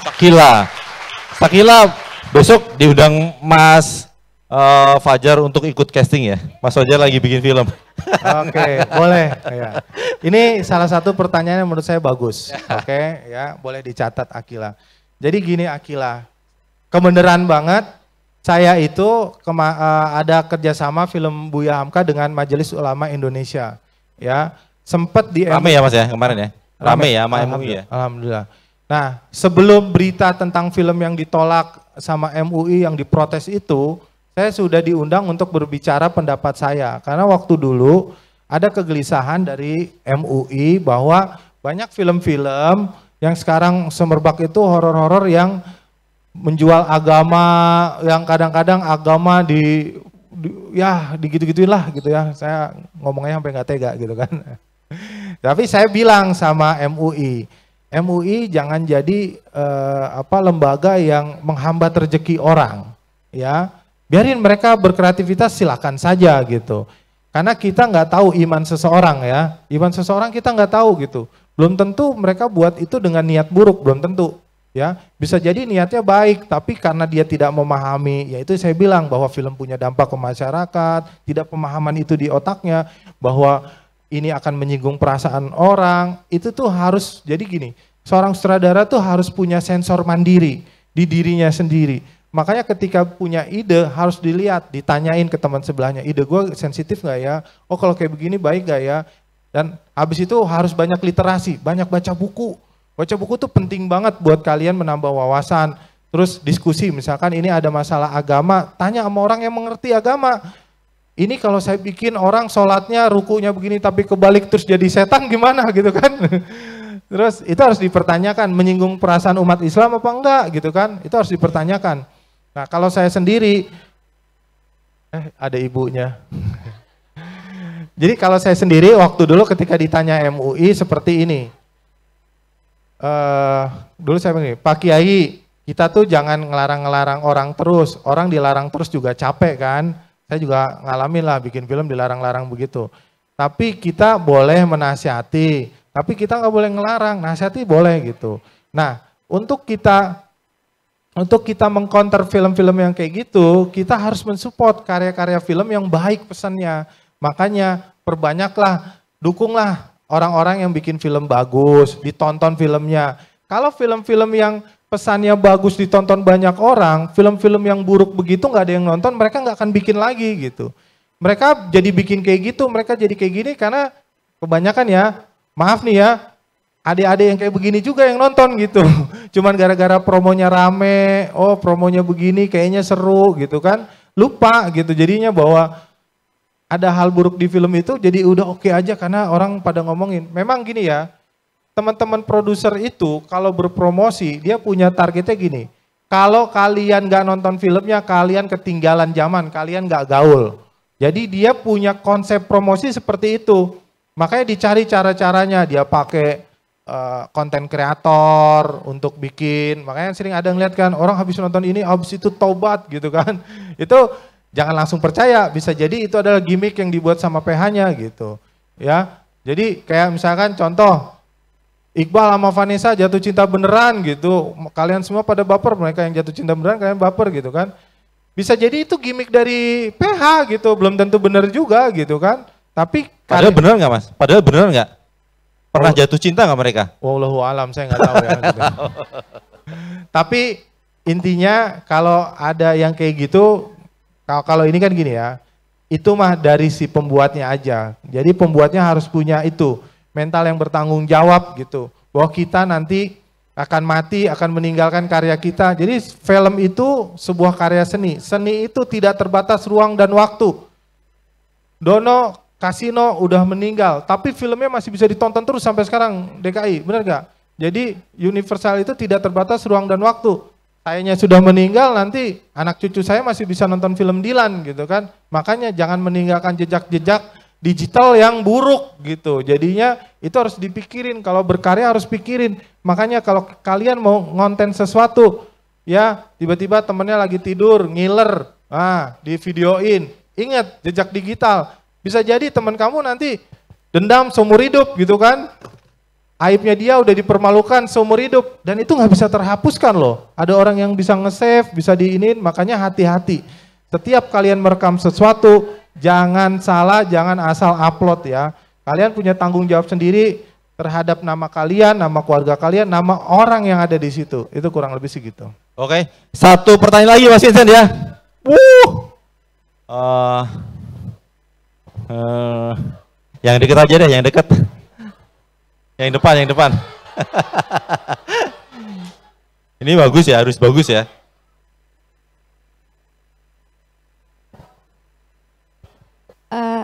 Sakila. Sakila besok diundang Mas uh, Fajar untuk ikut casting ya. Mas Fajar lagi bikin film. Oke, okay, boleh. Ya. Ini salah satu pertanyaan yang menurut saya bagus. Ya. Oke, okay, ya boleh dicatat Akila. Jadi gini Akila, kebenaran banget saya itu kema eh, ada kerjasama film Buya Hamka dengan Majelis Ulama Indonesia. Ya, sempat di rame ya Mas ya kemarin ya. Rame, rame ya sama MUI ya. Alhamdulillah. Nah, sebelum berita tentang film yang ditolak sama MUI yang diprotes itu, saya sudah diundang untuk berbicara pendapat saya. Karena waktu dulu ada kegelisahan dari MUI bahwa banyak film-film yang sekarang semerbak itu horor-horor yang menjual agama, yang kadang-kadang agama di, di ya digitu-gituin lah gitu ya. Saya ngomongnya sampai nggak tega gitu kan. Tapi saya bilang sama MUI, MUI jangan jadi uh, apa lembaga yang menghambat rezeki orang, ya. Biarin mereka berkreativitas silakan saja gitu. Karena kita nggak tahu iman seseorang ya, iman seseorang kita nggak tahu gitu. Belum tentu mereka buat itu dengan niat buruk, belum tentu. Ya, bisa jadi niatnya baik, tapi karena dia tidak memahami, yaitu saya bilang bahwa film punya dampak ke masyarakat, tidak pemahaman itu di otaknya, bahwa ini akan menyinggung perasaan orang, itu tuh harus jadi gini, seorang sutradara tuh harus punya sensor mandiri di dirinya sendiri. Makanya ketika punya ide harus dilihat, ditanyain ke teman sebelahnya, ide gue sensitif gak ya? Oh kalau kayak begini baik gak ya? Dan habis itu harus banyak literasi, banyak baca buku. Baca buku tuh penting banget buat kalian menambah wawasan. Terus diskusi, misalkan ini ada masalah agama, tanya sama orang yang mengerti agama. Ini kalau saya bikin orang sholatnya rukunya begini tapi kebalik terus jadi setan gimana gitu kan? Terus itu harus dipertanyakan menyinggung perasaan umat Islam apa enggak gitu kan? Itu harus dipertanyakan. Nah kalau saya sendiri, eh ada ibunya. jadi kalau saya sendiri waktu dulu ketika ditanya MUI seperti ini, uh, dulu saya begini, Pak Kiai kita tuh jangan ngelarang-ngelarang orang terus, orang dilarang terus juga capek kan? Saya juga ngalamin lah bikin film dilarang-larang begitu. Tapi kita boleh menasihati, tapi kita nggak boleh ngelarang, nasihati boleh gitu. Nah, untuk kita untuk kita mengcounter film-film yang kayak gitu, kita harus mensupport karya-karya film yang baik pesannya. Makanya perbanyaklah, dukunglah orang-orang yang bikin film bagus, ditonton filmnya. Kalau film-film yang pesannya bagus ditonton banyak orang, film-film yang buruk begitu nggak ada yang nonton, mereka nggak akan bikin lagi gitu. Mereka jadi bikin kayak gitu, mereka jadi kayak gini karena kebanyakan ya, maaf nih ya, adik-adik yang kayak begini juga yang nonton gitu. Cuman gara-gara promonya rame, oh promonya begini kayaknya seru gitu kan. Lupa gitu jadinya bahwa ada hal buruk di film itu jadi udah oke okay aja karena orang pada ngomongin. Memang gini ya, teman-teman produser itu kalau berpromosi dia punya targetnya gini. Kalau kalian nggak nonton filmnya, kalian ketinggalan zaman, kalian nggak gaul. Jadi dia punya konsep promosi seperti itu. Makanya dicari cara-caranya. Dia pakai eh, konten uh, kreator untuk bikin. Makanya sering ada ngeliat kan, orang habis nonton ini, habis itu tobat gitu kan. Itu jangan langsung percaya. Bisa jadi itu adalah gimmick yang dibuat sama PH-nya gitu. Ya, jadi kayak misalkan contoh Iqbal sama Vanessa jatuh cinta beneran gitu. Kalian semua pada baper, mereka yang jatuh cinta beneran kalian baper gitu kan. Bisa jadi itu gimmick dari PH gitu, belum tentu bener juga gitu kan. Tapi padahal kalian... bener nggak mas? Padahal bener nggak? Pernah oh. jatuh cinta nggak mereka? Wallahu alam, saya nggak tahu ya. Tapi intinya kalau ada yang kayak gitu, kalau ini kan gini ya, itu mah dari si pembuatnya aja. Jadi pembuatnya harus punya itu mental yang bertanggung jawab gitu. Bahwa kita nanti akan mati, akan meninggalkan karya kita. Jadi film itu sebuah karya seni. Seni itu tidak terbatas ruang dan waktu. Dono Kasino udah meninggal, tapi filmnya masih bisa ditonton terus sampai sekarang DKI, benar gak? Jadi universal itu tidak terbatas ruang dan waktu. Sayanya sudah meninggal, nanti anak cucu saya masih bisa nonton film Dilan gitu kan. Makanya jangan meninggalkan jejak-jejak digital yang buruk gitu. Jadinya itu harus dipikirin kalau berkarya harus pikirin. Makanya kalau kalian mau ngonten sesuatu ya tiba-tiba temennya lagi tidur ngiler, ah di videoin. Ingat jejak digital. Bisa jadi teman kamu nanti dendam seumur hidup gitu kan. Aibnya dia udah dipermalukan seumur hidup dan itu nggak bisa terhapuskan loh. Ada orang yang bisa nge-save, bisa diinin, makanya hati-hati. Setiap kalian merekam sesuatu, jangan salah, jangan asal upload ya. Kalian punya tanggung jawab sendiri terhadap nama kalian, nama keluarga kalian, nama orang yang ada di situ. Itu kurang lebih segitu. Oke, satu pertanyaan lagi Mas Vincent ya. Uh, uh, yang deket aja deh, yang deket. yang depan, yang depan. Ini bagus ya, harus bagus ya.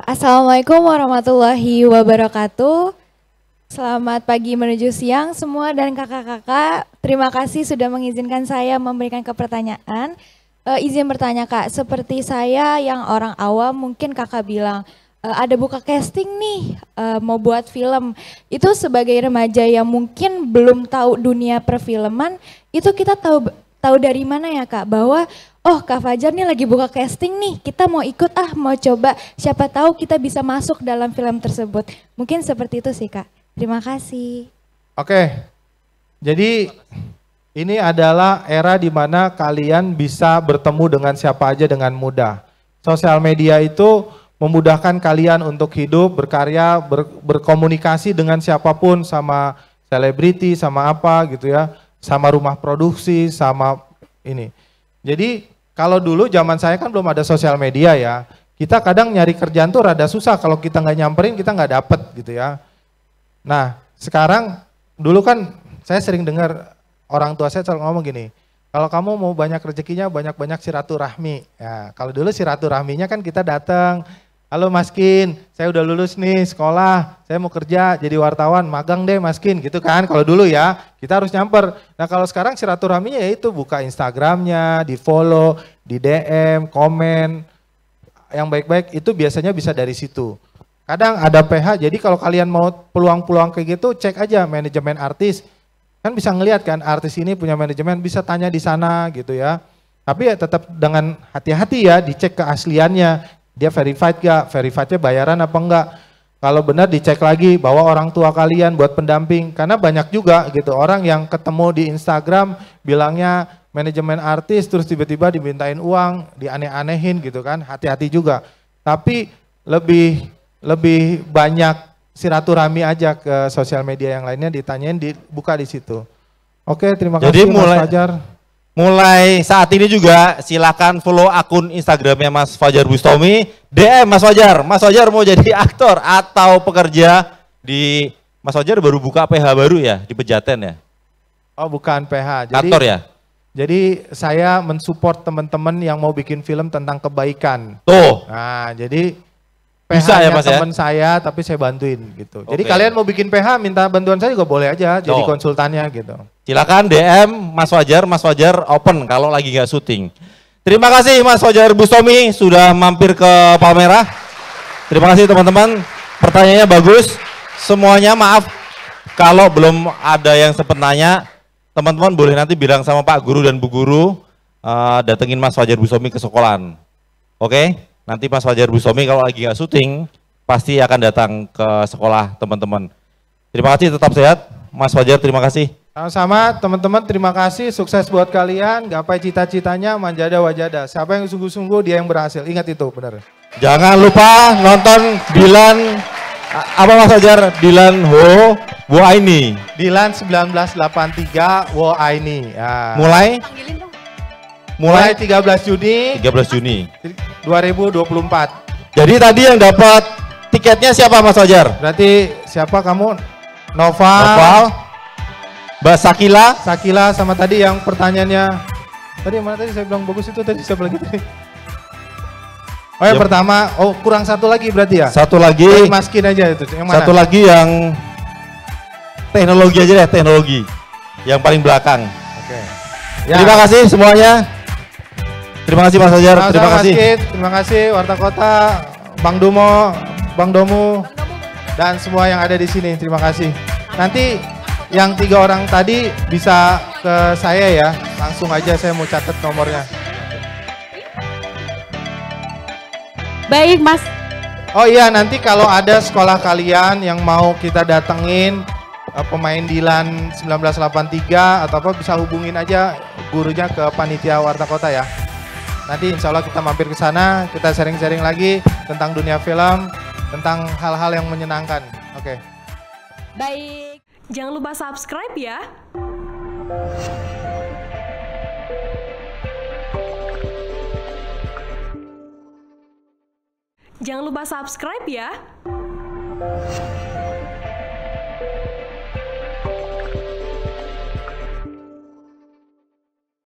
Assalamualaikum warahmatullahi wabarakatuh. Selamat pagi menuju siang semua dan kakak-kakak. Terima kasih sudah mengizinkan saya memberikan kepertanyaan. E, izin bertanya kak, seperti saya yang orang awam mungkin kakak bilang e, ada buka casting nih e, mau buat film. Itu sebagai remaja yang mungkin belum tahu dunia perfilman, itu kita tahu tahu dari mana ya kak bahwa oh Kak Fajar nih lagi buka casting nih, kita mau ikut ah, mau coba, siapa tahu kita bisa masuk dalam film tersebut. Mungkin seperti itu sih Kak. Terima kasih. Oke, jadi ini adalah era di mana kalian bisa bertemu dengan siapa aja dengan mudah. Sosial media itu memudahkan kalian untuk hidup, berkarya, ber, berkomunikasi dengan siapapun sama selebriti, sama apa gitu ya, sama rumah produksi, sama ini. Jadi kalau dulu zaman saya kan belum ada sosial media ya. Kita kadang nyari kerjaan tuh rada susah kalau kita nggak nyamperin kita nggak dapet gitu ya. Nah sekarang dulu kan saya sering dengar orang tua saya selalu ngomong gini, kalau kamu mau banyak rezekinya banyak-banyak rahmi. Ya, kalau dulu rahminya kan kita datang Halo maskin. saya udah lulus nih sekolah, saya mau kerja jadi wartawan, magang deh maskin. gitu kan. Kalau dulu ya, kita harus nyamper. Nah kalau sekarang silaturahminya ya itu buka Instagramnya, di follow, di DM, komen, yang baik-baik itu biasanya bisa dari situ. Kadang ada PH, jadi kalau kalian mau peluang-peluang kayak gitu, cek aja manajemen artis. Kan bisa ngelihat kan, artis ini punya manajemen, bisa tanya di sana gitu ya. Tapi ya tetap dengan hati-hati ya, dicek keasliannya. Dia verified gak? Verifiednya bayaran apa enggak? Kalau benar dicek lagi, bawa orang tua kalian buat pendamping. Karena banyak juga gitu orang yang ketemu di Instagram bilangnya manajemen artis terus tiba-tiba dimintain uang, dianeh-anehin gitu kan. Hati-hati juga. Tapi lebih lebih banyak silaturahmi aja ke sosial media yang lainnya ditanyain dibuka di situ. Oke, terima Jadi kasih mulai, Mas Fajar. Mulai saat ini juga silakan follow akun Instagramnya Mas Fajar Bustomi. DM Mas Fajar. Mas Fajar mau jadi aktor atau pekerja di Mas Fajar baru buka PH baru ya di Pejaten ya? Oh bukan PH. Jadi, aktor ya? Jadi saya mensupport teman-teman yang mau bikin film tentang kebaikan. Tuh. Nah jadi PH bisa ya mas teman ya? saya tapi saya bantuin gitu. Okay. Jadi kalian mau bikin PH minta bantuan saya juga boleh aja jadi konsultannya gitu. Silakan DM Mas Wajar, Mas Wajar open kalau lagi nggak syuting. Terima kasih Mas Wajar Bustomi sudah mampir ke Palmerah. Terima kasih teman-teman. Pertanyaannya bagus. Semuanya maaf kalau belum ada yang sepenanya teman-teman boleh nanti bilang sama Pak Guru dan Bu Guru uh, datengin Mas Wajar Bustomi ke sekolahan. Oke? Okay? Nanti Mas Fajar Busomi kalau lagi nggak syuting, pasti akan datang ke sekolah teman-teman. Terima kasih, tetap sehat. Mas Fajar, terima kasih. Sama-sama, teman-teman terima kasih. Sukses buat kalian, gapai cita-citanya, manjada wajada. Siapa yang sungguh-sungguh, dia yang berhasil. Ingat itu, benar. Jangan lupa nonton Dilan, apa Mas Fajar? Dilan Ho Wo Aini. Dilan 1983 Wo Aini. Ya. Mulai? Mulai 13 Juni. 13 Juni. 2024. Jadi tadi yang dapat tiketnya siapa Mas Ojar? Berarti siapa kamu? Nova. Nova. Mbak Sakila. Sakila sama tadi yang pertanyaannya. Tadi mana tadi saya bilang bagus itu tadi siapa lagi Oh yang yep. pertama, oh kurang satu lagi berarti ya? Satu lagi. Jadi maskin aja itu. Yang mana? Satu lagi yang teknologi aja deh, teknologi. Yang paling belakang. Oke. Ya. Terima kasih semuanya. Terima kasih Mas Sajar. terima, terima kasih. Masjid, terima kasih Warta Kota, Bang Domo, Bang Domu, dan semua yang ada di sini. Terima kasih. Nanti yang tiga orang tadi bisa ke saya ya, langsung aja saya mau catat nomornya. Baik Mas. Oh iya nanti kalau ada sekolah kalian yang mau kita datengin eh, pemain Dilan 1983 atau apa bisa hubungin aja gurunya ke panitia Warta Kota ya. Nanti insya Allah kita mampir ke sana, kita sharing-sharing lagi tentang dunia film, tentang hal-hal yang menyenangkan. Oke. Okay. Baik. Jangan lupa subscribe ya. Jangan lupa subscribe ya.